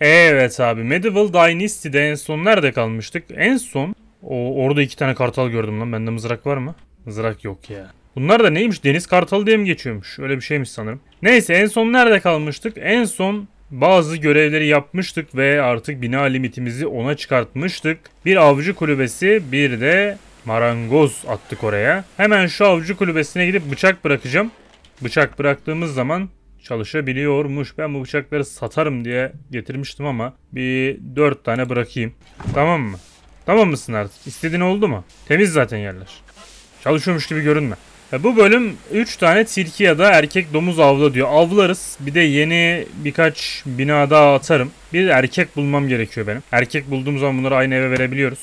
Evet abi Medieval Dynasty'de en son nerede kalmıştık? En son o, orada iki tane kartal gördüm lan. Bende mızrak var mı? Mızrak yok ya. Bunlar da neymiş? Deniz kartalı diye mi geçiyormuş? Öyle bir şeymiş sanırım. Neyse en son nerede kalmıştık? En son bazı görevleri yapmıştık ve artık bina limitimizi ona çıkartmıştık. Bir avcı kulübesi bir de marangoz attık oraya. Hemen şu avcı kulübesine gidip bıçak bırakacağım. Bıçak bıraktığımız zaman çalışabiliyormuş. Ben bu bıçakları satarım diye getirmiştim ama bir 4 tane bırakayım. Tamam mı? Tamam mısın artık? İstediğin oldu mu? Temiz zaten yerler. Çalışıyormuş gibi görünme. bu bölüm 3 tane tilki ya da erkek domuz avla diyor. Avlarız. Bir de yeni birkaç bina daha atarım. Bir erkek bulmam gerekiyor benim. Erkek bulduğum zaman bunları aynı eve verebiliyoruz.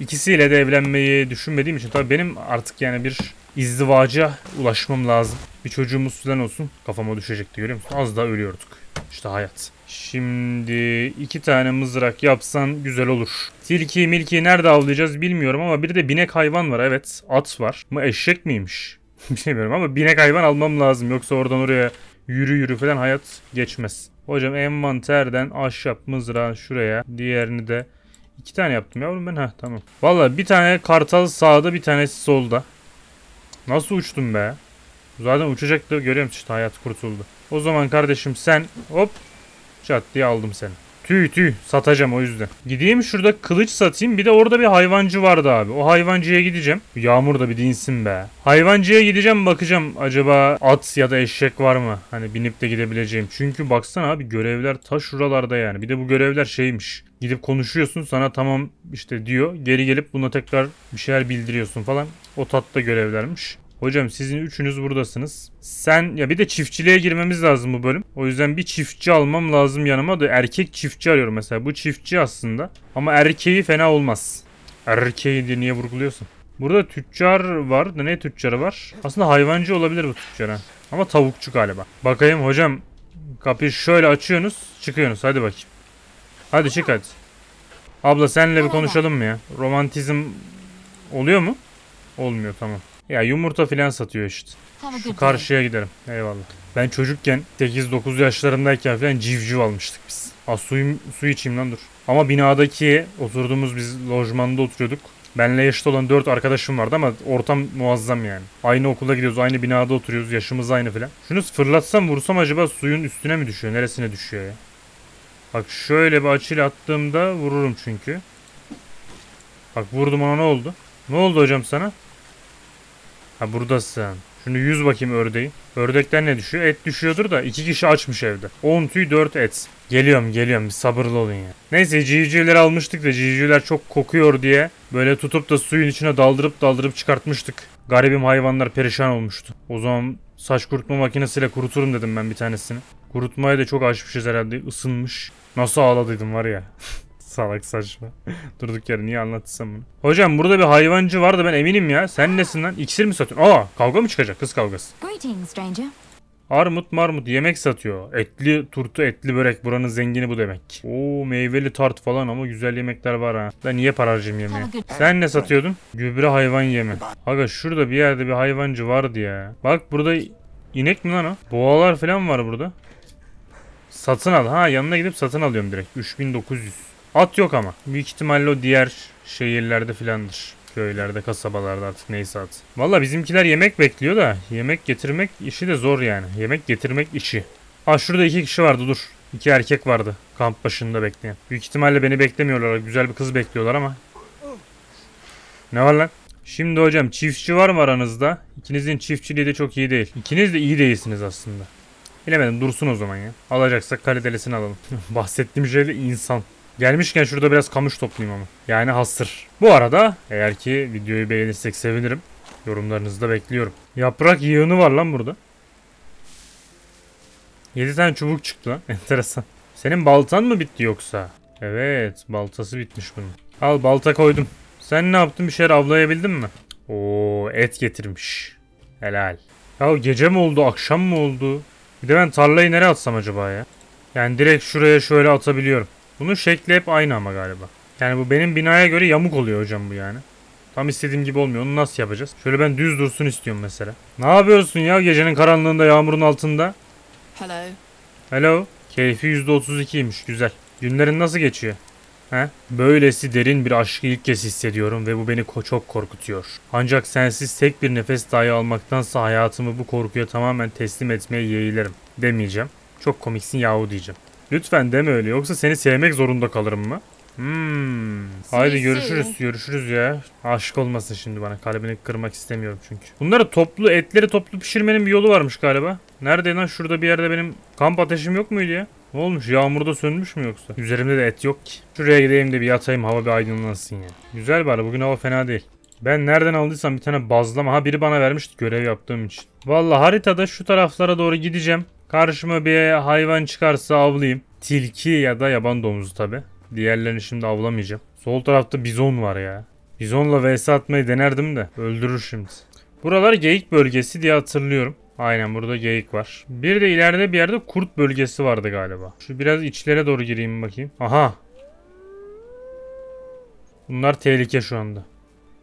İkisiyle de evlenmeyi düşünmediğim için tabii benim artık yani bir izdivaca ulaşmam lazım. Bir çocuğumuz falan olsun. Kafama düşecekti görüyor musun? Az daha ölüyorduk. İşte hayat. Şimdi iki tane mızrak yapsan güzel olur. Tilki milki nerede avlayacağız bilmiyorum ama bir de binek hayvan var evet. At var. Mı eşek miymiş? Şey bilmiyorum ama binek hayvan almam lazım. Yoksa oradan oraya yürü yürü falan hayat geçmez. Hocam envanterden ahşap mızrağı şuraya. Diğerini de iki tane yaptım yavrum ben. Heh tamam. Valla bir tane kartal sağda bir tanesi solda. Nasıl uçtum be? Zaten uçacaktı. Görüyor musun işte hayat kurtuldu. O zaman kardeşim sen hop çat diye aldım seni. Tüy tüy satacağım o yüzden. Gideyim şurada kılıç satayım. Bir de orada bir hayvancı vardı abi. O hayvancıya gideceğim. Yağmur da bir dinsin be. Hayvancıya gideceğim bakacağım acaba at ya da eşek var mı? Hani binip de gidebileceğim. Çünkü baksana abi görevler ta şuralarda yani. Bir de bu görevler şeymiş. Gidip konuşuyorsun sana tamam işte diyor. Geri gelip buna tekrar bir şeyler bildiriyorsun falan. O tatlı görevlermiş. Hocam sizin üçünüz buradasınız. Sen ya bir de çiftçiliğe girmemiz lazım bu bölüm. O yüzden bir çiftçi almam lazım yanıma da erkek çiftçi arıyorum mesela. Bu çiftçi aslında ama erkeği fena olmaz. Erkeği diye niye vurguluyorsun? Burada tüccar var. Da ne tüccarı var? Aslında hayvancı olabilir bu tüccar ha. Ama tavukçu galiba. Bakayım hocam. Kapıyı şöyle açıyorsunuz. Çıkıyorsunuz. Hadi bakayım. Hadi çık hadi. Abla senle bir konuşalım mı ya? Romantizm oluyor mu? Olmuyor tamam. Ya yumurta filan satıyor işte. Şu karşıya giderim. Eyvallah. Ben çocukken 8-9 yaşlarındayken filan civciv almıştık biz. Az suyum, su içeyim lan dur. Ama binadaki oturduğumuz biz lojmanda oturuyorduk. Benle yaşlı olan 4 arkadaşım vardı ama ortam muazzam yani. Aynı okula gidiyoruz, aynı binada oturuyoruz, yaşımız aynı filan. Şunu fırlatsam vursam acaba suyun üstüne mi düşüyor, neresine düşüyor ya? Bak şöyle bir açıyla attığımda vururum çünkü. Bak vurdum ona ne oldu? Ne oldu hocam sana? Ha buradasın. Şunu yüz bakayım ördeği. Ördekten ne düşüyor? Et düşüyordur da iki kişi açmış evde. 10 tüy 4 et. Geliyorum geliyorum bir sabırlı olun ya. Neyse civcivleri almıştık da civcivler çok kokuyor diye böyle tutup da suyun içine daldırıp daldırıp çıkartmıştık. Garibim hayvanlar perişan olmuştu. O zaman saç kurutma makinesiyle kuruturum dedim ben bir tanesini. Kurutmaya da çok açmışız herhalde ısınmış. Nasıl ağladıydım var ya. Salak saçma. Durduk yere niye anlatsam bunu. Hocam burada bir hayvancı vardı ben eminim ya. Sen nesin lan? İksir mi satıyorsun? Aa kavga mı çıkacak kız kavgası? Armut marmut yemek satıyor. Etli turtu etli börek buranın zengini bu demek. Oo meyveli tart falan ama güzel yemekler var ha. Ben niye para harcayayım yemeğe? Sen ne satıyordun? Gübre hayvan yemi. Aga şurada bir yerde bir hayvancı vardı ya. Bak burada inek mi lan o? Boğalar falan var burada. Satın al. Ha yanına gidip satın alıyorum direkt. 3900. At yok ama. Büyük ihtimalle o diğer şehirlerde filandır. Köylerde, kasabalarda artık neyse at. Valla bizimkiler yemek bekliyor da yemek getirmek işi de zor yani. Yemek getirmek işi. Aa şurada iki kişi vardı dur. İki erkek vardı kamp başında bekleyen. Büyük ihtimalle beni beklemiyorlar. Güzel bir kız bekliyorlar ama. Ne var lan? Şimdi hocam çiftçi var mı aranızda? İkinizin çiftçiliği de çok iyi değil. İkiniz de iyi değilsiniz aslında. Bilemedim dursun o zaman ya. Alacaksak kalitelisini alalım. Bahsettiğim şey de insan. Gelmişken şurada biraz kamış toplayayım ama. Yani hasır. Bu arada eğer ki videoyu beğenirsek sevinirim. Yorumlarınızı da bekliyorum. Yaprak yığını var lan burada. 7 tane çubuk çıktı lan. Enteresan. Senin baltan mı bitti yoksa? Evet baltası bitmiş bunun. Al balta koydum. Sen ne yaptın bir şeyler avlayabildin mi? Oo et getirmiş. Helal. Ya gece mi oldu akşam mı oldu? Bir de ben tarlayı nereye atsam acaba ya? Yani direkt şuraya şöyle atabiliyorum. Bunun şekli hep aynı ama galiba. Yani bu benim binaya göre yamuk oluyor hocam bu yani. Tam istediğim gibi olmuyor. Onu nasıl yapacağız? Şöyle ben düz dursun istiyorum mesela. Ne yapıyorsun ya gecenin karanlığında yağmurun altında? Hello. Hello. Keyfi %32'ymiş. Güzel. Günlerin nasıl geçiyor? He? Böylesi derin bir aşkı ilk kez hissediyorum ve bu beni ko çok korkutuyor. Ancak sensiz tek bir nefes dahi almaktansa hayatımı bu korkuya tamamen teslim etmeye yeğlerim. Demeyeceğim. Çok komiksin yahu diyeceğim. Lütfen deme öyle yoksa seni sevmek zorunda kalırım mı? Hmm. Haydi görüşürüz. Görüşürüz ya. Aşık olmasın şimdi bana. Kalbini kırmak istemiyorum çünkü. Bunları toplu etleri toplu pişirmenin bir yolu varmış galiba. Nerede lan? Şurada bir yerde benim kamp ateşim yok muydu ya? Ne olmuş? Yağmurda sönmüş mü yoksa? Üzerimde de et yok ki. Şuraya gideyim de bir yatayım hava bir aydınlansın ya. Güzel bari bugün hava fena değil. Ben nereden aldıysam bir tane bazlama. Ha biri bana vermişti görev yaptığım için. Valla haritada şu taraflara doğru gideceğim. Karşıma bir hayvan çıkarsa avlayayım. Tilki ya da yaban domuzu tabi. Diğerlerini şimdi avlamayacağım. Sol tarafta bizon var ya. Bizonla vs atmayı denerdim de. Öldürür şimdi. Buralar geyik bölgesi diye hatırlıyorum. Aynen burada geyik var. Bir de ileride bir yerde kurt bölgesi vardı galiba. Şu biraz içlere doğru gireyim bakayım. Aha. Bunlar tehlike şu anda.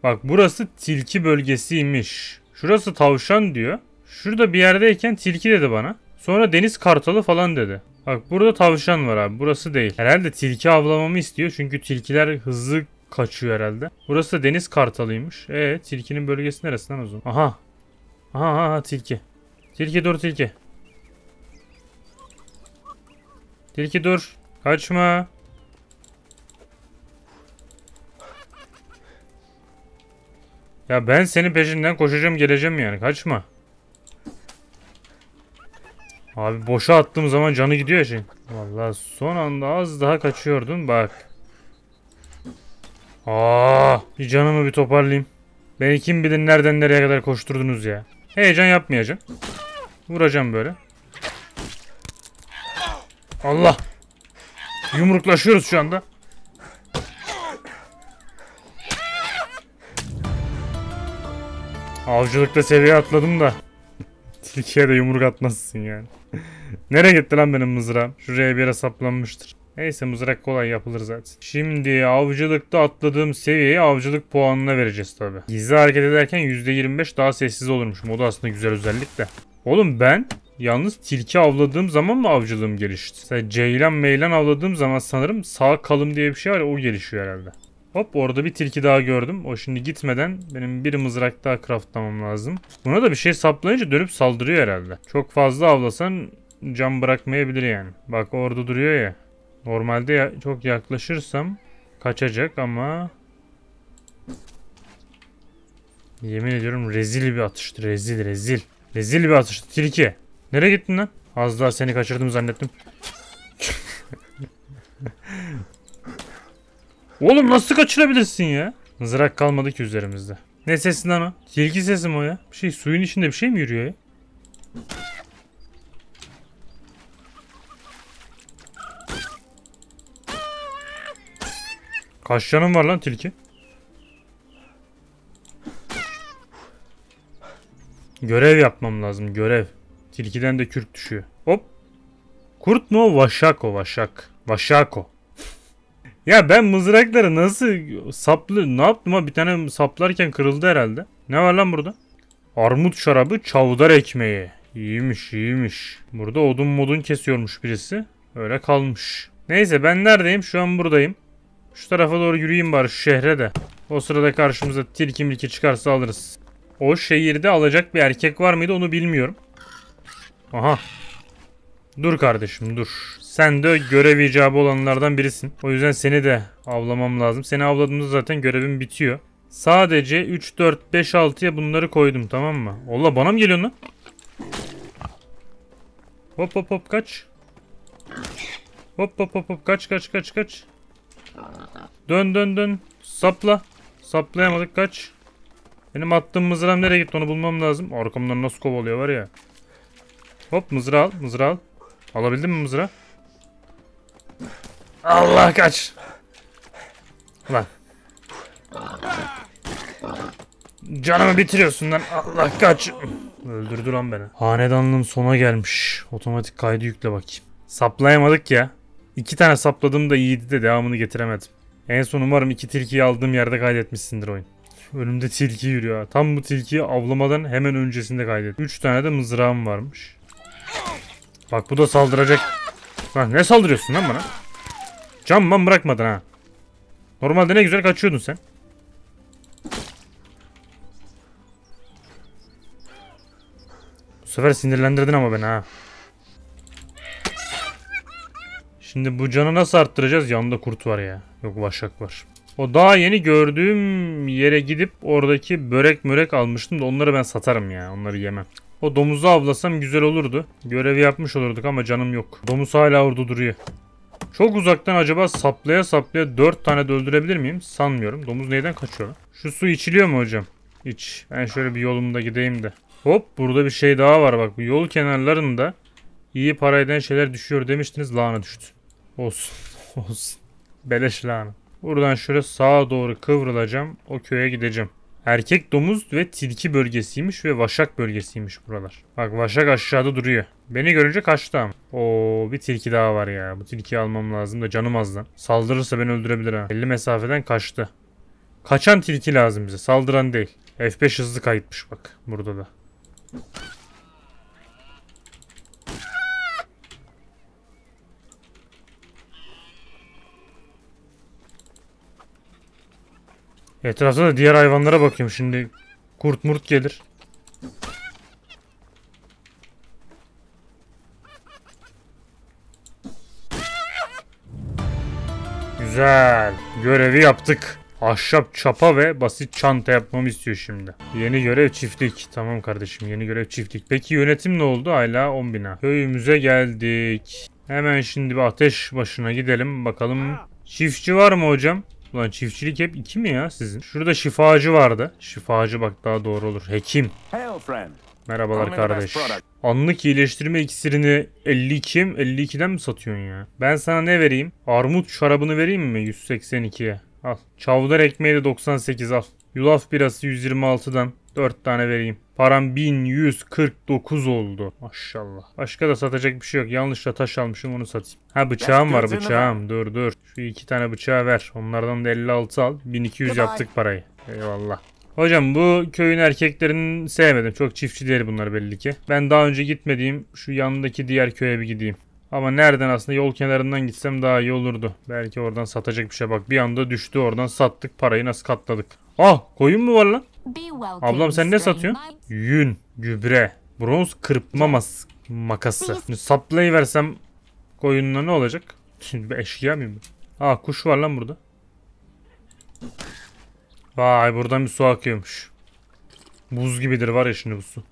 Bak burası tilki bölgesiymiş. Şurası tavşan diyor. Şurada bir yerdeyken tilki dedi bana. Sonra deniz kartalı falan dedi. Bak burada tavşan var abi. Burası değil. Herhalde tilki avlamamı istiyor. Çünkü tilkiler hızlı kaçıyor herhalde. Burası da deniz kartalıymış. E tilkinin bölgesi neresinden o zaman? Aha. Aha, aha tilki. Tilki dur tilki. Tilki dur. Kaçma. Ya ben senin peşinden koşacağım geleceğim yani. Kaçma. Abi boşa attığım zaman canı gidiyor şey. Vallahi son anda az daha kaçıyordun bak. Aa, ah, bir canımı bir toparlayayım. Beni kim bilir nereden nereye kadar koşturdunuz ya. Heyecan yapmayacağım. Vuracağım böyle. Allah. Yumruklaşıyoruz şu anda. Avcılıkta seviye atladım da. Tilkiye de yumruk atmazsın yani. Nereye gitti lan benim mızrağım? Şuraya bir yere saplanmıştır. Neyse mızrak kolay yapılır zaten. Şimdi avcılıkta atladığım seviyeyi avcılık puanına vereceğiz tabi. Gizli hareket ederken %25 daha sessiz olurmuş. O aslında güzel özellik de. Oğlum ben yalnız tilki avladığım zaman mı avcılığım gelişti? Mesela ceylan meylan avladığım zaman sanırım sağ kalım diye bir şey var ya o gelişiyor herhalde. Hop orada bir tilki daha gördüm. O şimdi gitmeden benim bir mızrak daha craftlamam lazım. Buna da bir şey saplayınca dönüp saldırıyor herhalde. Çok fazla avlasan cam bırakmayabilir yani. Bak orada duruyor ya. Normalde ya çok yaklaşırsam kaçacak ama... Yemin ediyorum rezil bir atıştı. Rezil rezil. Rezil bir atıştı. Tilki. Nereye gittin lan? Az daha seni kaçırdım zannettim. Oğlum nasıl kaçırabilirsin ya? Mızrak kalmadı ki üzerimizde. Ne sesi lan o? Tilki sesi mi o ya? Bir şey suyun içinde bir şey mi yürüyor ya? Kaç canım var lan tilki? Görev yapmam lazım görev. Tilkiden de kürk düşüyor. Hop. Kurt mu? Vaşako vaşak. Vaşako. Ya ben mızrakları nasıl saplı ne yaptım ha bir tane saplarken kırıldı herhalde. Ne var lan burada? Armut şarabı çavdar ekmeği. İyiymiş iyiymiş. Burada odun modun kesiyormuş birisi. Öyle kalmış. Neyse ben neredeyim? Şu an buradayım. Şu tarafa doğru yürüyeyim bari şu şehre de. O sırada karşımıza tilki milki çıkarsa alırız. O şehirde alacak bir erkek var mıydı onu bilmiyorum. Aha Dur kardeşim dur. Sen de görev icabı olanlardan birisin. O yüzden seni de avlamam lazım. Seni avladığımda zaten görevim bitiyor. Sadece 3, 4, 5, 6'ya bunları koydum tamam mı? Ola bana mı geliyorsun lan? Hop hop hop kaç. Hop hop hop hop kaç kaç kaç kaç. Dön dön dön. Sapla. Saplayamadık kaç. Benim attığım mızrağım nereye gitti onu bulmam lazım. Arkamdan nasıl kovalıyor var ya. Hop mızrağı al mızrağı al. Alabildin mi mızra? Allah kaç. Ulan. Canımı bitiriyorsun lan. Allah kaç. Öldürdü lan beni. Hanedanlığım sona gelmiş. Otomatik kaydı yükle bakayım. Saplayamadık ya. İki tane sapladım da iyiydi de devamını getiremedim. En son umarım iki tilkiyi aldığım yerde kaydetmişsindir oyun. Önümde tilki yürüyor. Tam bu tilkiyi avlamadan hemen öncesinde kaydettim. Üç tane de mızrağım varmış. Bak bu da saldıracak. Lan ne saldırıyorsun lan bana? Cam ben bırakmadın ha. Normalde ne güzel kaçıyordun sen. Bu sefer sinirlendirdin ama beni ha. Şimdi bu canı nasıl arttıracağız? Yanında kurt var ya. Yok başak var. O daha yeni gördüğüm yere gidip oradaki börek mörek almıştım da onları ben satarım ya. Onları yemem. O domuzu avlasam güzel olurdu. Görevi yapmış olurduk ama canım yok. Domuz hala orada duruyor. Çok uzaktan acaba saplaya saplaya 4 tane de öldürebilir miyim? Sanmıyorum. Domuz neyden kaçıyor? Şu su içiliyor mu hocam? İç. Ben şöyle bir yolumda gideyim de. Hop burada bir şey daha var bak. Bu yol kenarlarında iyi para eden şeyler düşüyor demiştiniz. Lağına düştü. Olsun. Olsun. Beleş lağına. Buradan şöyle sağa doğru kıvrılacağım. O köye gideceğim. Erkek domuz ve tilki bölgesiymiş ve vaşak bölgesiymiş buralar. Bak vaşak aşağıda duruyor. Beni görünce kaçtı ama. Oo bir tilki daha var ya. Bu tilkiyi almam lazım da canım az lan. Saldırırsa beni öldürebilir ha. Belli mesafeden kaçtı. Kaçan tilki lazım bize. Saldıran değil. F5 hızlı kayıtmış bak burada da. Etrafta da diğer hayvanlara bakıyorum şimdi. Kurt murt gelir. Güzel. Görevi yaptık. Ahşap çapa ve basit çanta yapmamı istiyor şimdi. Yeni görev çiftlik. Tamam kardeşim yeni görev çiftlik. Peki yönetim ne oldu? Hala 10 bina. Köyümüze geldik. Hemen şimdi bir ateş başına gidelim. Bakalım çiftçi var mı hocam? Lan çiftçilik hep iki mi ya sizin? Şurada şifacı vardı. Şifacı bak daha doğru olur. Hekim. Merhabalar kardeş. Anlık iyileştirme iksirini 52, 52'den mi satıyorsun ya? Ben sana ne vereyim? Armut şarabını vereyim mi 182'ye? Al. Çavdar ekmeği de 98 al. Yulaf birası 126'dan 4 tane vereyim. Param 1149 oldu. Maşallah. Başka da satacak bir şey yok. Yanlışla taş almışım onu satayım. Ha bıçağım var bıçağım. Dur dur. Şu iki tane bıçağı ver. Onlardan da 56 al. 1200 yaptık parayı. Eyvallah. Hocam bu köyün erkeklerini sevmedim. Çok çiftçi değil bunlar belli ki. Ben daha önce gitmediğim şu yanındaki diğer köye bir gideyim. Ama nereden aslında yol kenarından gitsem daha iyi olurdu. Belki oradan satacak bir şey bak. Bir anda düştü oradan sattık parayı nasıl katladık. Ah koyun mu var lan? Ablam sen ne satıyorsun? Yün, gübre, bronz kırpma mas makası. Şimdi saplayı versem koyunla ne olacak? Şimdi bir eşkıya mıyım ben? Aa kuş var lan burada. Vay buradan bir su akıyormuş. Buz gibidir var ya şimdi bu su.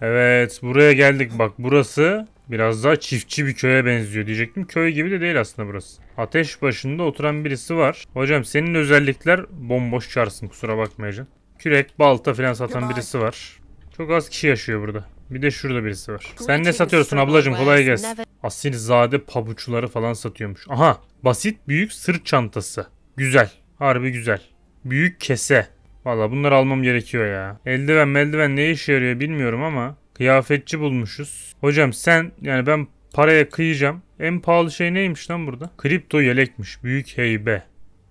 Evet buraya geldik bak burası biraz daha çiftçi bir köye benziyor diyecektim. Köy gibi de değil aslında burası. Ateş başında oturan birisi var. Hocam senin özellikler bomboş çarsın kusura bakmayacaksın. Kürek, balta falan satan birisi var. Çok az kişi yaşıyor burada. Bir de şurada birisi var. Sen ne satıyorsun ablacım kolay gelsin. zade pabuçları falan satıyormuş. Aha basit büyük sırt çantası. Güzel. Harbi güzel. Büyük kese. Valla bunları almam gerekiyor ya. Eldiven meldiven ne işe yarıyor bilmiyorum ama kıyafetçi bulmuşuz. Hocam sen yani ben paraya kıyacağım. En pahalı şey neymiş lan burada? Kripto yelekmiş. Büyük heybe.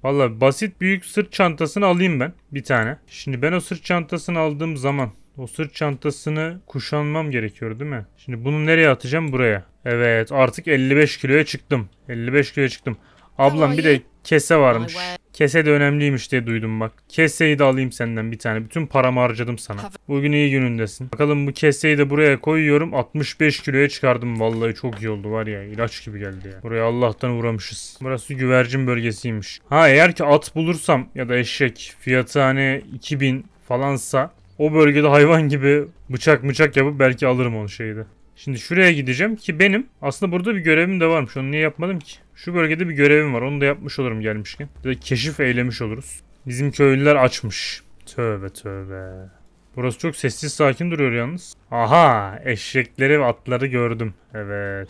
Valla basit büyük sırt çantasını alayım ben bir tane. Şimdi ben o sırt çantasını aldığım zaman o sırt çantasını kuşanmam gerekiyor değil mi? Şimdi bunu nereye atacağım? Buraya. Evet artık 55 kiloya çıktım. 55 kiloya çıktım. Ablam bir de kese varmış. Kese de önemliymiş diye duydum bak. Keseyi de alayım senden bir tane. Bütün paramı harcadım sana. Bugün iyi günündesin. Bakalım bu keseyi de buraya koyuyorum. 65 kiloya çıkardım. Vallahi çok iyi oldu var ya. İlaç gibi geldi ya. Buraya Allah'tan uğramışız. Burası güvercin bölgesiymiş. Ha eğer ki at bulursam ya da eşek fiyatı hani 2000 falansa o bölgede hayvan gibi bıçak bıçak yapıp belki alırım onu şeyde. Şimdi şuraya gideceğim ki benim aslında burada bir görevim de varmış. Onu niye yapmadım ki? Şu bölgede bir görevim var. Onu da yapmış olurum gelmişken. Bir de keşif eylemiş oluruz. Bizim köylüler açmış. Tövbe tövbe. Burası çok sessiz sakin duruyor yalnız. Aha eşekleri ve atları gördüm. Evet.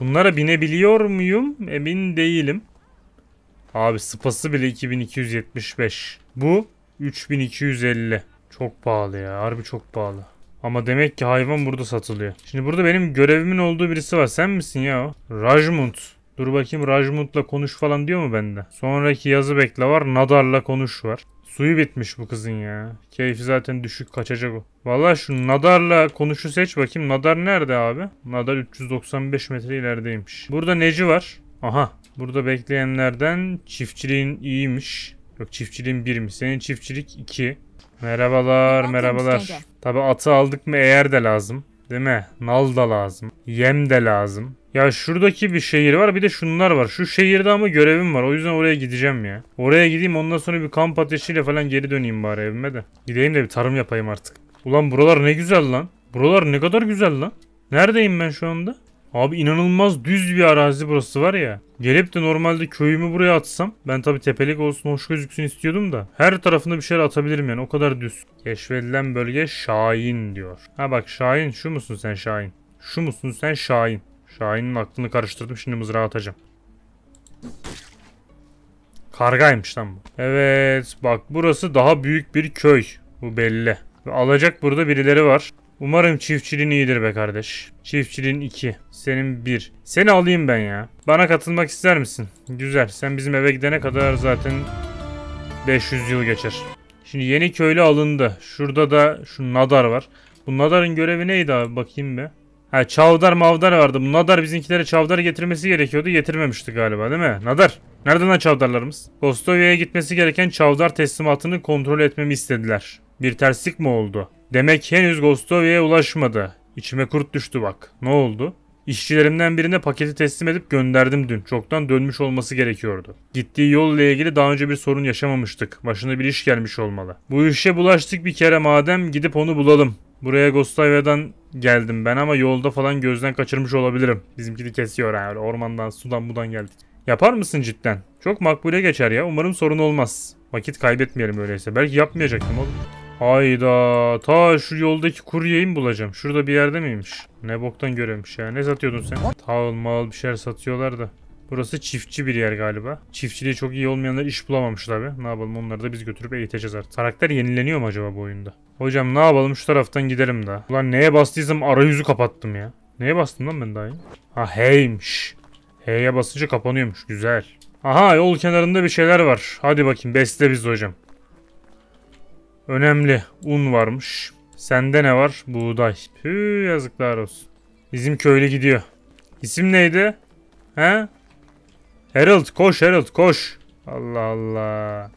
Bunlara binebiliyor muyum? Emin değilim. Abi spası bile 2275. Bu 3250. Çok pahalı ya. Harbi çok pahalı. Ama demek ki hayvan burada satılıyor. Şimdi burada benim görevimin olduğu birisi var. Sen misin ya o? Rajmund. Dur bakayım Rajmund'la konuş falan diyor mu bende? Sonraki yazı bekle var. Nadar'la konuş var. Suyu bitmiş bu kızın ya. Keyfi zaten düşük kaçacak o. Valla şu Nadar'la konuşu seç bakayım. Nadar nerede abi? Nadar 395 metre ilerideymiş. Burada Neci var. Aha. Burada bekleyenlerden çiftçiliğin iyiymiş. Yok çiftçiliğin birmiş. Senin çiftçilik 2. Merhabalar, merhabalar. Tabii atı aldık mı eğer de lazım. Değil mi? Nal da lazım. Yem de lazım. Ya şuradaki bir şehir var bir de şunlar var. Şu şehirde ama görevim var. O yüzden oraya gideceğim ya. Oraya gideyim ondan sonra bir kamp ateşiyle falan geri döneyim bari evime de. Gideyim de bir tarım yapayım artık. Ulan buralar ne güzel lan. Buralar ne kadar güzel lan. Neredeyim ben şu anda? Abi inanılmaz düz bir arazi burası var ya. Gelip de normalde köyümü buraya atsam ben tabi tepelik olsun hoş gözüksün istiyordum da her tarafında bir şeyler atabilirim yani o kadar düz. Keşfedilen bölge Şahin diyor. Ha bak Şahin şu musun sen Şahin? Şu musun sen Şahin? Şahin'in aklını karıştırdım şimdi mızrağı atacağım. Kargaymış lan bu. Evet bak burası daha büyük bir köy. Bu belli. Alacak burada birileri var. Umarım çiftçiliğin iyidir be kardeş. Çiftçiliğin 2. Senin 1. Seni alayım ben ya. Bana katılmak ister misin? Güzel. Sen bizim eve gidene kadar zaten 500 yıl geçer. Şimdi yeni köylü alındı. Şurada da şu Nadar var. Bu Nadar'ın görevi neydi abi bakayım be. Ha Çavdar Mavdar vardı. Bu Nadar bizinkilere Çavdar getirmesi gerekiyordu. Getirmemişti galiba değil mi? Nadar. Nereden lan Çavdarlarımız? Kostovya'ya gitmesi gereken Çavdar teslimatını kontrol etmemi istediler. Bir terslik mi oldu? Demek henüz Gostovi'ye ulaşmadı. İçime kurt düştü bak. Ne oldu? İşçilerimden birine paketi teslim edip gönderdim dün. Çoktan dönmüş olması gerekiyordu. Gittiği yol ile ilgili daha önce bir sorun yaşamamıştık. Başına bir iş gelmiş olmalı. Bu işe bulaştık bir kere madem gidip onu bulalım. Buraya Gostovia'dan geldim ben ama yolda falan gözden kaçırmış olabilirim. Bizimki de kesiyor ha. ormandan sudan budan geldik. Yapar mısın cidden? Çok makbule geçer ya. Umarım sorun olmaz. Vakit kaybetmeyelim öyleyse. Belki yapmayacaktım oğlum. Hayda. Ta şu yoldaki kuryeyi mi bulacağım? Şurada bir yerde miymiş? Ne boktan göremiş ya. Ne satıyordun sen? Tağıl mal bir şeyler satıyorlar da. Burası çiftçi bir yer galiba. Çiftçiliği çok iyi olmayanlar iş bulamamış abi. Ne yapalım onları da biz götürüp eğiteceğiz artık. Karakter yenileniyor mu acaba bu oyunda? Hocam ne yapalım şu taraftan gidelim daha. Ulan neye bastıysam arayüzü kapattım ya. Neye bastım lan ben daha iyi? Ha heymiş. H'ye basınca kapanıyormuş. Güzel. Aha yol kenarında bir şeyler var. Hadi bakayım besle biz hocam. Önemli. Un varmış. Sende ne var? Buğday. Tüh yazıklar olsun. Bizim köylü gidiyor. İsim neydi? He? Harold koş Harold koş. Allah Allah.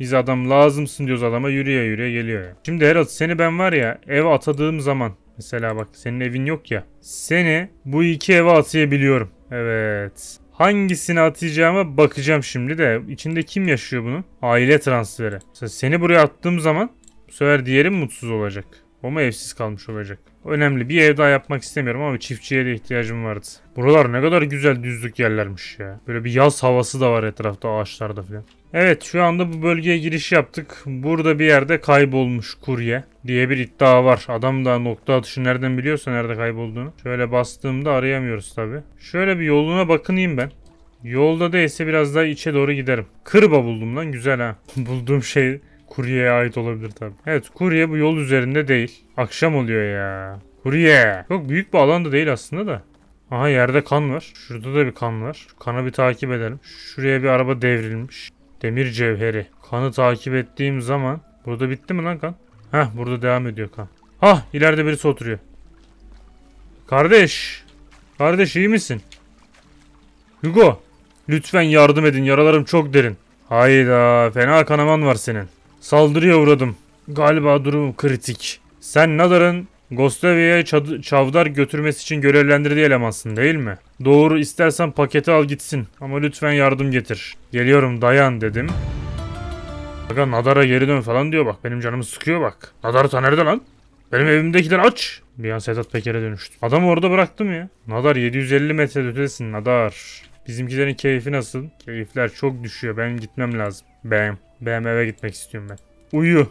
Biz adam lazımsın diyoruz adama yürüye yürüye geliyor. Şimdi Harold seni ben var ya ev atadığım zaman mesela bak senin evin yok ya. Seni bu iki eve atayabiliyorum. Evet. Hangisini atacağıma bakacağım şimdi de. İçinde kim yaşıyor bunu? Aile transferi. Seni buraya attığım zaman bu sefer diğeri mutsuz olacak. Ama evsiz kalmış olacak. Önemli bir ev daha yapmak istemiyorum ama çiftçiye de ihtiyacım vardı. Buralar ne kadar güzel düzlük yerlermiş ya. Böyle bir yaz havası da var etrafta ağaçlarda filan. Evet şu anda bu bölgeye giriş yaptık. Burada bir yerde kaybolmuş kurye diye bir iddia var. Adam da nokta atışı nereden biliyorsa nerede kaybolduğunu. Şöyle bastığımda arayamıyoruz tabi. Şöyle bir yoluna bakınayım ben. Yolda değilse biraz daha içe doğru giderim. Kırba buldum lan güzel ha. Bulduğum şey Kuryeye ait olabilir tabi. Evet kurye bu yol üzerinde değil. Akşam oluyor ya. Kurye. Çok büyük bir alanda değil aslında da. Aha yerde kan var. Şurada da bir kan var. Şu kana bir takip edelim. Şuraya bir araba devrilmiş. Demir cevheri. Kanı takip ettiğim zaman. Burada bitti mi lan kan? Heh burada devam ediyor kan. Hah ileride birisi oturuyor. Kardeş. Kardeş iyi misin? Hugo. Lütfen yardım edin yaralarım çok derin. Hayda fena kanaman var senin. Saldırıya uğradım. Galiba durum kritik. Sen Nadar'ın Gostovia'ya çavdar götürmesi için görevlendirdiği elemansın değil mi? Doğru istersen paketi al gitsin ama lütfen yardım getir. Geliyorum dayan dedim. Aga Nadar'a geri dön falan diyor bak benim canımı sıkıyor bak. Nadar ta nerede lan? Benim evimdekiler aç. Bir an Sedat Peker'e dönüştü. Adamı orada bıraktım ya. Nadar 750 metre ötesin Nadar. Bizimkilerin keyfi nasıl? Keyifler çok düşüyor. Ben gitmem lazım. Bam. Benim eve gitmek istiyorum ben. Uyu.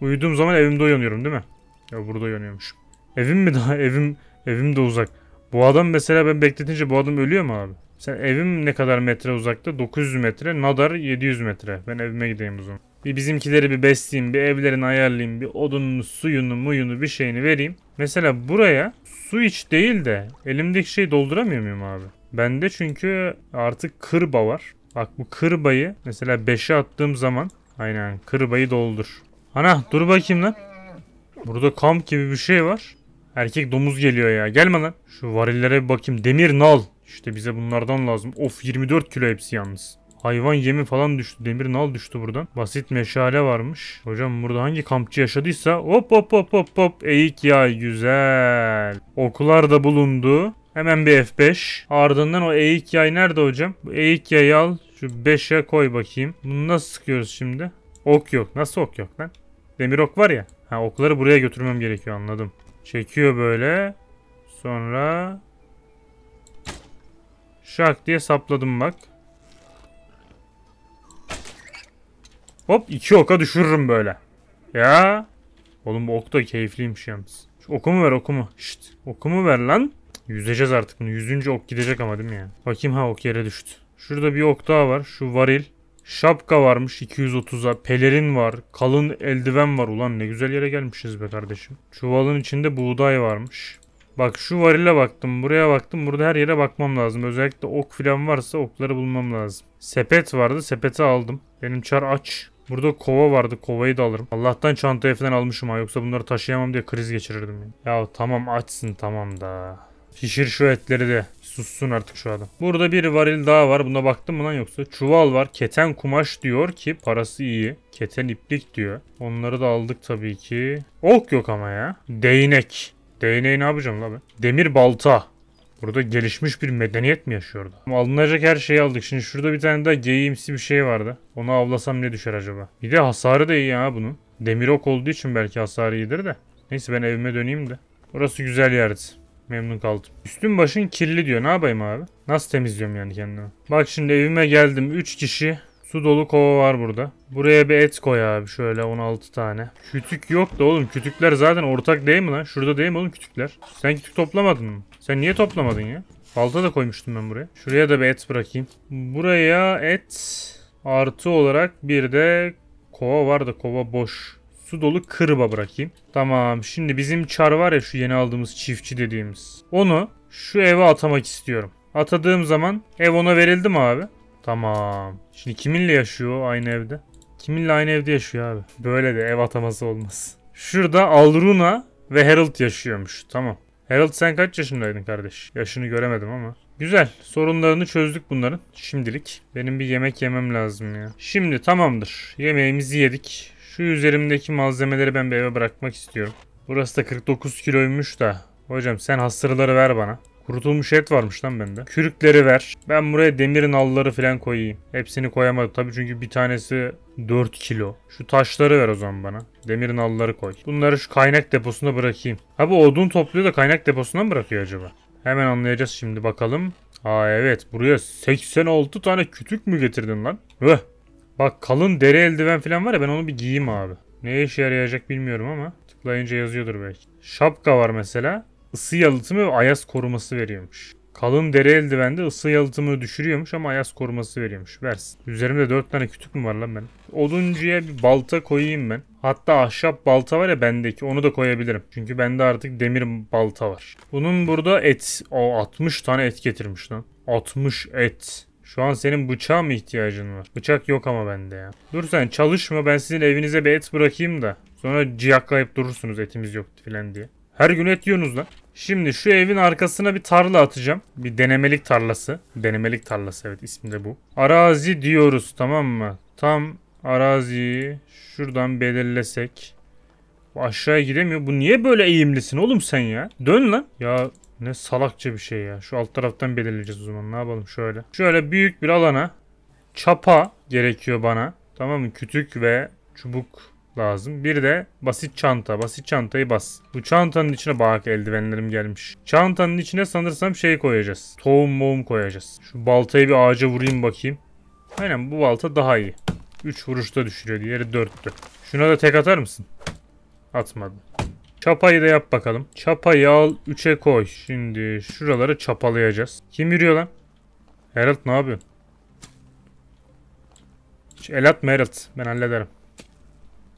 Uyuduğum zaman evimde uyanıyorum değil mi? Ya burada uyanıyormuş. Evim mi daha? Evim evim de uzak. Bu adam mesela ben bekletince bu adam ölüyor mu abi? Sen evim ne kadar metre uzakta? 900 metre. Nadar 700 metre. Ben evime gideyim o zaman. Bir bizimkileri bir besleyeyim, bir evlerini ayarlayayım, bir odununu, suyunu, muyunu bir şeyini vereyim. Mesela buraya su iç değil de elimdeki şeyi dolduramıyor muyum abi? Bende çünkü artık kırba var. Bak bu kırbayı mesela 5'e attığım zaman aynen kırbayı doldur. Ana dur bakayım lan. Burada kamp gibi bir şey var. Erkek domuz geliyor ya. Gelme lan. Şu varillere bir bakayım. Demir nal. İşte bize bunlardan lazım. Of 24 kilo hepsi yalnız. Hayvan yemi falan düştü. Demir nal düştü buradan. Basit meşale varmış. Hocam burada hangi kampçı yaşadıysa hop hop hop hop hop eğik yay güzel. Oklar da bulundu. Hemen bir F5. Ardından o eğik yay nerede hocam? Bu eğik yayı al. Şu 5'e koy bakayım. Bunu nasıl sıkıyoruz şimdi? Ok yok. Nasıl ok yok lan? Demir ok var ya. Ha okları buraya götürmem gerekiyor anladım. Çekiyor böyle. Sonra şak diye sapladım bak. Hop iki oka düşürürüm böyle. Ya. Oğlum bu ok da keyifliymiş yalnız. Şu mu ver okumu. Şşt mu ver lan. Yüzeceğiz artık bunu. Yüzüncü ok gidecek ama değil mi ya? Bakayım ha ok yere düştü. Şurada bir ok daha var. Şu varil. Şapka varmış 230'a. Pelerin var. Kalın eldiven var. Ulan ne güzel yere gelmişiz be kardeşim. Çuvalın içinde buğday varmış. Bak şu varile baktım. Buraya baktım. Burada her yere bakmam lazım. Özellikle ok filan varsa okları bulmam lazım. Sepet vardı. Sepeti aldım. Benim çar aç. Burada kova vardı. Kovayı da alırım. Allah'tan çantaya falan almışım ha. Yoksa bunları taşıyamam diye kriz geçirirdim. Yani. Ya tamam açsın tamam da. Şişir şu etleri de. Sussun artık şu adam. Burada bir varil daha var. Buna baktım mı lan yoksa? Çuval var. Keten kumaş diyor ki parası iyi. Keten iplik diyor. Onları da aldık tabii ki. Ok yok ama ya. Değnek. Değneği ne yapacağım la ben? Demir balta. Burada gelişmiş bir medeniyet mi yaşıyordu? Alınacak her şeyi aldık. Şimdi şurada bir tane daha geyiğimsi bir şey vardı. Onu avlasam ne düşer acaba? Bir de hasarı da iyi ya bunun. Demir ok olduğu için belki hasarı iyidir de. Neyse ben evime döneyim de. Burası güzel yerdi. Memnun kaldım. Üstün başın kirli diyor. Ne yapayım abi? Nasıl temizliyorum yani kendimi? Bak şimdi evime geldim. 3 kişi. Su dolu kova var burada. Buraya bir et koy abi şöyle 16 tane. Kütük yok da oğlum kütükler zaten ortak değil mi lan? Şurada değil mi oğlum kütükler? Sen kütük toplamadın mı? Sen niye toplamadın ya? Balta da koymuştum ben buraya. Şuraya da bir et bırakayım. Buraya et artı olarak bir de kova var da kova boş. Su dolu kırba bırakayım. Tamam şimdi bizim çar var ya şu yeni aldığımız çiftçi dediğimiz. Onu şu eve atamak istiyorum. Atadığım zaman ev ona verildi mi abi? Tamam. Şimdi kiminle yaşıyor aynı evde? Kiminle aynı evde yaşıyor abi? Böyle de ev ataması olmaz. Şurada Alruna ve Harold yaşıyormuş. Tamam. Harold sen kaç yaşındaydın kardeş? Yaşını göremedim ama. Güzel. Sorunlarını çözdük bunların. Şimdilik. Benim bir yemek yemem lazım ya. Şimdi tamamdır. Yemeğimizi yedik. Şu üzerimdeki malzemeleri ben bir eve bırakmak istiyorum. Burası da 49 kiloymuş da. Hocam sen hasırları ver bana. Kurutulmuş et varmış lan bende. Kürükleri ver. Ben buraya demir nalları falan koyayım. Hepsini koyamadım. Tabii çünkü bir tanesi 4 kilo. Şu taşları ver o zaman bana. Demir nalları koy. Bunları şu kaynak deposunda bırakayım. Ha bu odun topluyor da kaynak deposuna mı bırakıyor acaba? Hemen anlayacağız şimdi bakalım. Aa evet buraya 86 tane kütük mü getirdin lan? Vöh Bak kalın deri eldiven falan var ya ben onu bir giyeyim abi. Ne işe yarayacak bilmiyorum ama tıklayınca yazıyordur belki. Şapka var mesela. Isı yalıtımı ve ayaz koruması veriyormuş. Kalın deri eldiven de ısı yalıtımı düşürüyormuş ama ayaz koruması veriyormuş. Versin. Üzerimde 4 tane kütük mü var lan benim? Oduncuya bir balta koyayım ben. Hatta ahşap balta var ya bendeki onu da koyabilirim. Çünkü bende artık demir balta var. Bunun burada et. O 60 tane et getirmiş lan. 60 et. Şu an senin bıçağa mı ihtiyacın var? Bıçak yok ama bende ya. Dur sen çalışma ben sizin evinize bir et bırakayım da. Sonra ciyaklayıp durursunuz etimiz yok filan diye. Her gün et yiyorsunuz lan. Şimdi şu evin arkasına bir tarla atacağım. Bir denemelik tarlası. Denemelik tarlası evet ismi de bu. Arazi diyoruz tamam mı? Tam araziyi şuradan belirlesek. Bu aşağıya gidemiyor. Bu niye böyle eğimlisin oğlum sen ya? Dön lan. Ya ne salakça bir şey ya. Şu alt taraftan belirleyeceğiz o zaman. Ne yapalım şöyle. Şöyle büyük bir alana çapa gerekiyor bana. Tamam mı? Kütük ve çubuk lazım. Bir de basit çanta. Basit çantayı bas. Bu çantanın içine bak eldivenlerim gelmiş. Çantanın içine sanırsam şey koyacağız. Tohum moğum koyacağız. Şu baltayı bir ağaca vurayım bakayım. Aynen bu balta daha iyi. 3 vuruşta düşürüyor. Diğeri 4'tü. Şuna da tek atar mısın? Atmadım. Çapayı da yap bakalım. Çapayı al 3'e koy. Şimdi şuraları çapalayacağız. Kim yürüyor lan? Herald ne yapıyorsun? Hiç el atma Herald. Ben hallederim.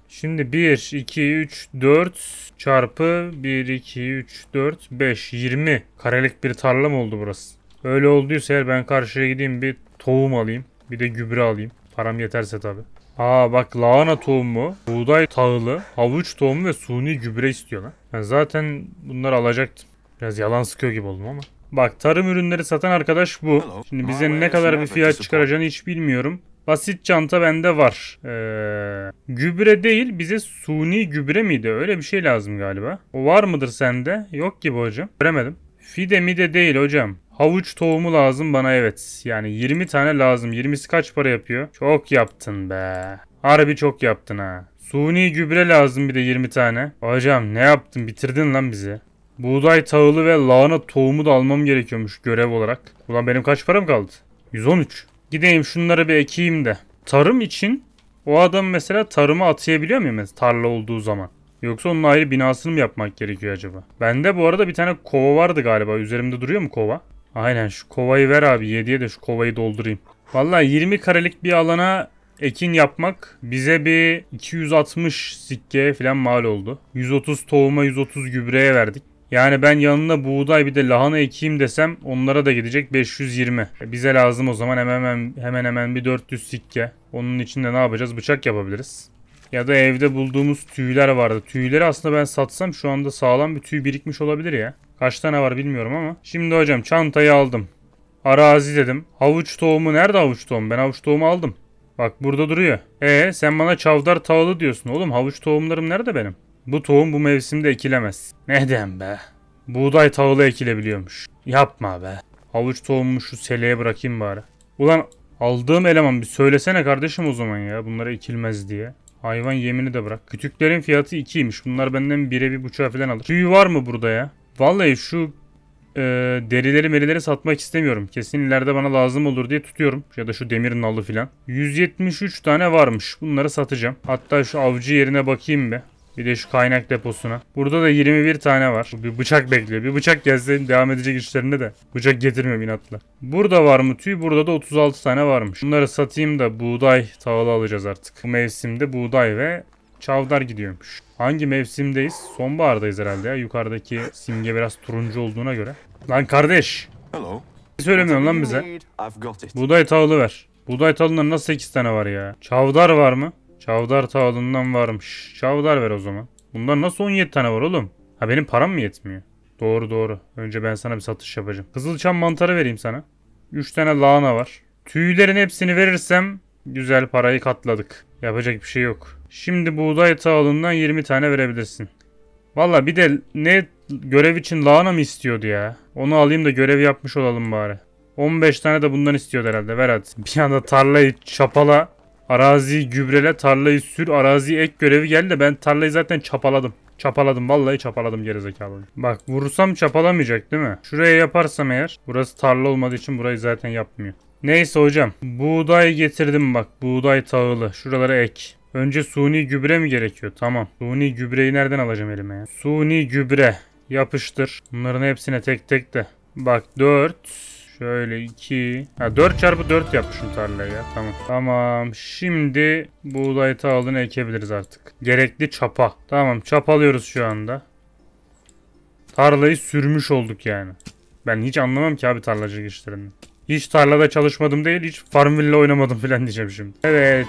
Şimdi 1, 2, 3, 4 çarpı 1, 2, 3, 4, 5, 20 karelik bir tarla mı oldu burası? Öyle olduysa eğer ben karşıya gideyim bir tohum alayım. Bir de gübre alayım. Param yeterse tabii. Aa bak lahana tohumu, buğday tahılı, havuç tohumu ve suni gübre istiyorlar. Ben zaten bunları alacaktım. Biraz yalan sıkıyor gibi oldum ama. Bak tarım ürünleri satan arkadaş bu. Şimdi bize ne kadar bir fiyat çıkaracağını hiç bilmiyorum. Basit çanta bende var. Ee, gübre değil bize suni gübre miydi? Öyle bir şey lazım galiba. O var mıdır sende? Yok gibi hocam. Göremedim. Fide mide değil hocam. Havuç tohumu lazım bana evet. Yani 20 tane lazım. 20'si kaç para yapıyor? Çok yaptın be. Harbi çok yaptın ha. Suni gübre lazım bir de 20 tane. Hocam ne yaptın bitirdin lan bizi. Buğday tağılı ve lahana tohumu da almam gerekiyormuş görev olarak. Ulan benim kaç param kaldı? 113. Gideyim şunları bir ekeyim de. Tarım için o adam mesela tarımı atayabiliyor muyum tarla olduğu zaman? Yoksa onun ayrı binasını mı yapmak gerekiyor acaba? Bende bu arada bir tane kova vardı galiba. Üzerimde duruyor mu kova? Aynen şu kovayı ver abi yediye de şu kovayı doldurayım. Valla 20 karelik bir alana ekin yapmak bize bir 260 sikkeye falan mal oldu. 130 tohuma 130 gübreye verdik. Yani ben yanına buğday bir de lahana ekeyim desem onlara da gidecek 520. E, bize lazım o zaman hemen hemen hemen, hemen bir 400 sikke. Onun için de ne yapacağız? Bıçak yapabiliriz. Ya da evde bulduğumuz tüyler vardı. Tüyleri aslında ben satsam şu anda sağlam bir tüy birikmiş olabilir ya. Kaç tane var bilmiyorum ama. Şimdi hocam çantayı aldım. Arazi dedim. Havuç tohumu nerede havuç tohumu? Ben havuç tohumu aldım. Bak burada duruyor. E sen bana çavdar tağlı diyorsun oğlum. Havuç tohumlarım nerede benim? Bu tohum bu mevsimde ekilemez. Neden be? Buğday tağlı ekilebiliyormuş. Yapma be. Havuç tohumumu şu seleye bırakayım bari. Ulan aldığım eleman bir söylesene kardeşim o zaman ya. Bunlara ekilmez diye. Hayvan yemini de bırak. Kütüklerin fiyatı 2'ymiş. Bunlar benden 1'e 1.5'a falan alır. Tüy var mı burada ya? Vallahi şu e, derileri merileri satmak istemiyorum. Kesin ileride bana lazım olur diye tutuyorum. Ya da şu demir nalı filan. 173 tane varmış. Bunları satacağım. Hatta şu avcı yerine bakayım be. Bir de şu kaynak deposuna. Burada da 21 tane var. Bir bıçak bekliyor. Bir bıçak gelse devam edecek işlerinde de. Bıçak getirmiyorum inatla. Burada var mı tüy? Burada da 36 tane varmış. Bunları satayım da buğday tağla alacağız artık. Bu mevsimde buğday ve Çavdar gidiyormuş. Hangi mevsimdeyiz? Sonbahardayız herhalde ya. Yukarıdaki simge biraz turuncu olduğuna göre. Lan kardeş. Hello. Söylemiyorsun lan bize. Buğday tağılı ver. Buğday tağılından nasıl 8 tane var ya? Çavdar var mı? Çavdar tağılından varmış. Çavdar ver o zaman. Bundan nasıl 17 tane var oğlum? Ha benim param mı yetmiyor? Doğru doğru. Önce ben sana bir satış yapacağım. Kızılçam mantarı vereyim sana. 3 tane lahana var. Tüylerin hepsini verirsem güzel parayı katladık. Yapacak bir şey yok. Şimdi buğday tağılından 20 tane verebilirsin. Valla bir de ne görev için lahana mı istiyordu ya? Onu alayım da görev yapmış olalım bari. 15 tane de bundan istiyordu herhalde. Ver hadi. Bir anda tarlayı çapala, araziyi gübrele, tarlayı sür, arazi ek görevi geldi de ben tarlayı zaten çapaladım. Çapaladım vallahi çapaladım gerizekalı. Bak vurursam çapalamayacak değil mi? Şuraya yaparsam eğer. Burası tarla olmadığı için burayı zaten yapmıyor. Neyse hocam. Buğday getirdim bak. Buğday tağılı. Şuralara ek. Önce suni gübre mi gerekiyor? Tamam. Suni gübreyi nereden alacağım elime ya? Suni gübre. Yapıştır. Bunların hepsine tek tek de. Bak 4. Şöyle 2. Ha 4 çarpı 4 yapmışım tarlaya ya. Tamam. Tamam. Şimdi buğday tağılını ekebiliriz artık. Gerekli çapa. Tamam çapalıyoruz şu anda. Tarlayı sürmüş olduk yani. Ben hiç anlamam ki abi tarlacılık işlerini. Hiç tarlada çalışmadım değil, hiç Farmville oynamadım falan diyeceğim şimdi. Evet.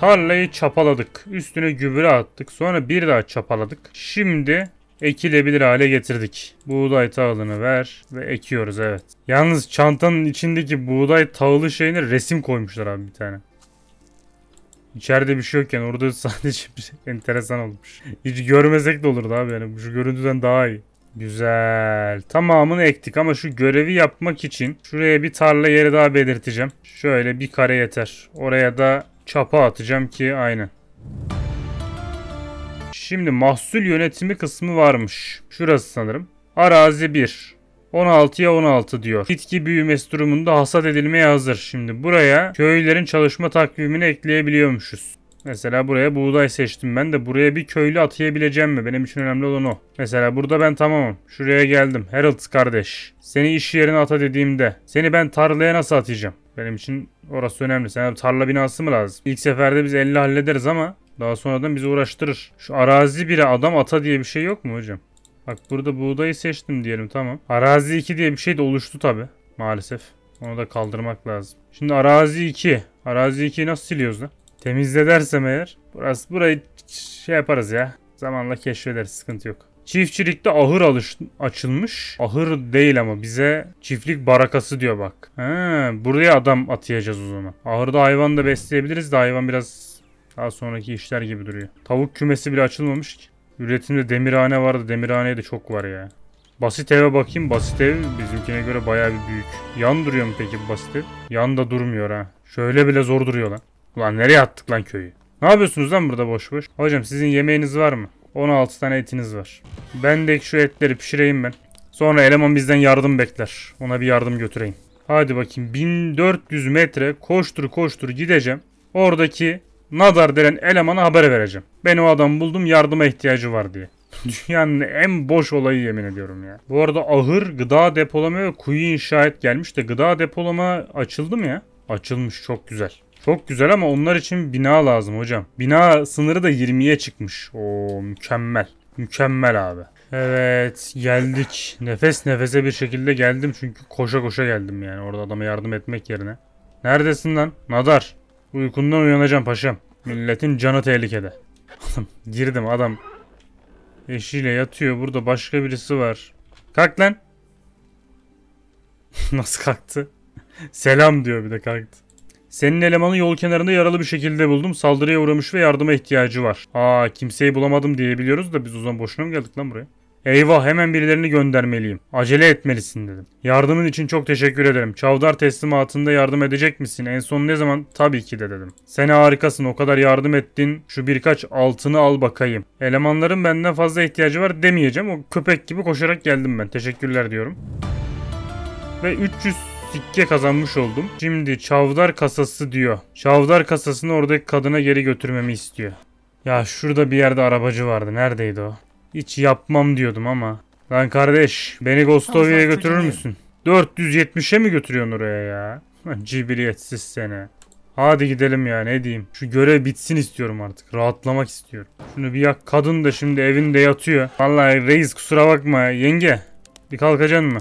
Tarlayı çapaladık. Üstüne gübre attık. Sonra bir daha çapaladık. Şimdi ekilebilir hale getirdik. Buğday tağılını ver ve ekiyoruz evet. Yalnız çantanın içindeki buğday tağılı şeyine resim koymuşlar abi bir tane. İçeride bir şey yokken orada sadece bir şey enteresan olmuş. Hiç görmesek de olurdu abi yani. Şu görüntüden daha iyi. Güzel. Tamamını ektik ama şu görevi yapmak için şuraya bir tarla yeri daha belirteceğim. Şöyle bir kare yeter. Oraya da çapa atacağım ki aynı. Şimdi mahsul yönetimi kısmı varmış. Şurası sanırım. Arazi 1. 16'ya 16 diyor. Bitki büyümesi durumunda hasat edilmeye hazır. Şimdi buraya köylülerin çalışma takvimini ekleyebiliyormuşuz. Mesela buraya buğday seçtim ben de buraya bir köylü atayabileceğim mi? Benim için önemli olan o. Mesela burada ben tamamım. Şuraya geldim. Harold kardeş. Seni iş yerine ata dediğimde seni ben tarlaya nasıl atayacağım? Benim için orası önemli. Sana tarla binası mı lazım? İlk seferde biz 50 hallederiz ama daha sonradan bizi uğraştırır. Şu arazi bile adam ata diye bir şey yok mu hocam? Bak burada buğdayı seçtim diyelim tamam. Arazi 2 diye bir şey de oluştu tabi maalesef. Onu da kaldırmak lazım. Şimdi arazi 2. Arazi 2'yi nasıl siliyoruz lan? Temizle dersem eğer burası burayı şey yaparız ya. Zamanla keşfederiz sıkıntı yok. Çiftçilikte ahır alış açılmış. Ahır değil ama bize çiftlik barakası diyor bak. Ha, buraya adam atayacağız o zaman. Ahırda hayvan da besleyebiliriz de hayvan biraz daha sonraki işler gibi duruyor. Tavuk kümesi bile açılmamış ki. Üretimde demirhane vardı. demirhane de çok var ya. Basit eve bakayım. Basit ev bizimkine göre bayağı bir büyük. Yan duruyor mu peki basit ev? Yan da durmuyor ha. Şöyle bile zor duruyor lan. Ulan nereye attık lan köyü? Ne yapıyorsunuz lan burada boş boş? Hocam sizin yemeğiniz var mı? 16 tane etiniz var. Ben de şu etleri pişireyim ben. Sonra eleman bizden yardım bekler. Ona bir yardım götüreyim. Hadi bakayım 1400 metre koştur koştur gideceğim. Oradaki Nadar denen elemana haber vereceğim. Ben o adamı buldum yardıma ihtiyacı var diye. Dünyanın en boş olayı yemin ediyorum ya. Bu arada ahır, gıda depolama ve kuyu inşaat gelmiş de gıda depolama açıldı mı ya? Açılmış çok güzel. Çok güzel ama onlar için bina lazım hocam. Bina sınırı da 20'ye çıkmış. O mükemmel. Mükemmel abi. Evet geldik. Nefes nefese bir şekilde geldim çünkü koşa koşa geldim yani orada adama yardım etmek yerine. Neredesin lan? Nadar. Uykundan uyanacağım paşam. Milletin canı tehlikede. Girdim adam. Eşiyle yatıyor. Burada başka birisi var. Kalk lan. Nasıl kalktı? Selam diyor bir de kalktı. Senin elemanı yol kenarında yaralı bir şekilde buldum. Saldırıya uğramış ve yardıma ihtiyacı var. Aa kimseyi bulamadım diyebiliyoruz da biz o zaman boşuna mı geldik lan buraya? Eyvah hemen birilerini göndermeliyim. Acele etmelisin dedim. Yardımın için çok teşekkür ederim. Çavdar teslimatında yardım edecek misin? En son ne zaman? Tabii ki de dedim. Sen harikasın o kadar yardım ettin. Şu birkaç altını al bakayım. Elemanların benden fazla ihtiyacı var demeyeceğim. O köpek gibi koşarak geldim ben. Teşekkürler diyorum. Ve 300 sikke kazanmış oldum. Şimdi çavdar kasası diyor. Çavdar kasasını oradaki kadına geri götürmemi istiyor. Ya şurada bir yerde arabacı vardı. Neredeydi o? Hiç yapmam diyordum ama. Lan kardeş beni Gostovia'ya götürür müsün? 470'e mi götürüyorsun oraya ya? Cibiliyetsiz seni. Hadi gidelim ya ne diyeyim. Şu görev bitsin istiyorum artık. Rahatlamak istiyorum. Şunu bir yak. Kadın da şimdi evinde yatıyor. Vallahi reis kusura bakma yenge. Bir kalkacaksın mı?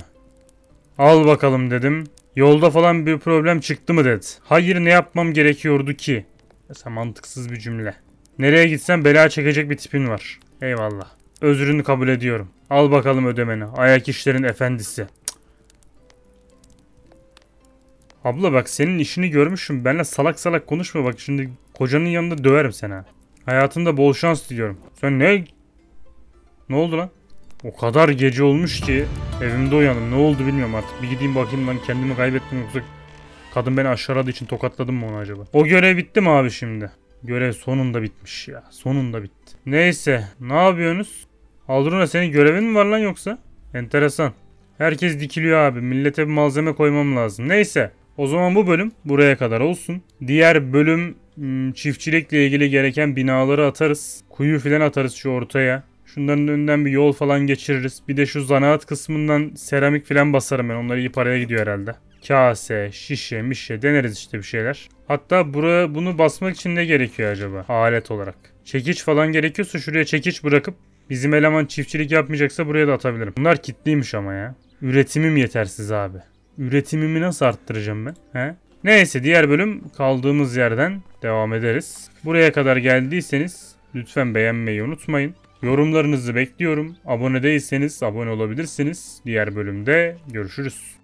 Al bakalım dedim. Yolda falan bir problem çıktı mı dedi. Hayır ne yapmam gerekiyordu ki? Mesela mantıksız bir cümle. Nereye gitsen bela çekecek bir tipin var. Eyvallah. Özrünü kabul ediyorum. Al bakalım ödemeni. Ayak işlerin efendisi. Cık. Abla bak senin işini görmüşüm. Benle salak salak konuşma bak. Şimdi kocanın yanında döverim seni Hayatında bol şans diliyorum. Sen ne? Ne oldu lan? O kadar gece olmuş ki evimde uyandım. Ne oldu bilmiyorum artık. Bir gideyim bakayım lan kendimi kaybettim yoksa kadın beni aşağıladığı için tokatladım mı onu acaba? O görev bitti mi abi şimdi? Görev sonunda bitmiş ya. Sonunda bitti. Neyse ne yapıyorsunuz? Aldruna senin görevin mi var lan yoksa? Enteresan. Herkes dikiliyor abi. Millete bir malzeme koymam lazım. Neyse. O zaman bu bölüm buraya kadar olsun. Diğer bölüm hmm, çiftçilikle ilgili gereken binaları atarız. Kuyu filan atarız şu ortaya. Şunların önünden bir yol falan geçiririz. Bir de şu zanaat kısmından seramik falan basarım ben. Onlar iyi paraya gidiyor herhalde. Kase, şişe, mişe deneriz işte bir şeyler. Hatta buraya bunu basmak için ne gerekiyor acaba alet olarak? Çekiç falan gerekiyorsa şuraya çekiç bırakıp bizim eleman çiftçilik yapmayacaksa buraya da atabilirim. Bunlar kitliymiş ama ya. Üretimim yetersiz abi. Üretimimi nasıl arttıracağım ben? He? Neyse diğer bölüm kaldığımız yerden devam ederiz. Buraya kadar geldiyseniz lütfen beğenmeyi unutmayın. Yorumlarınızı bekliyorum. Abone değilseniz abone olabilirsiniz. Diğer bölümde görüşürüz.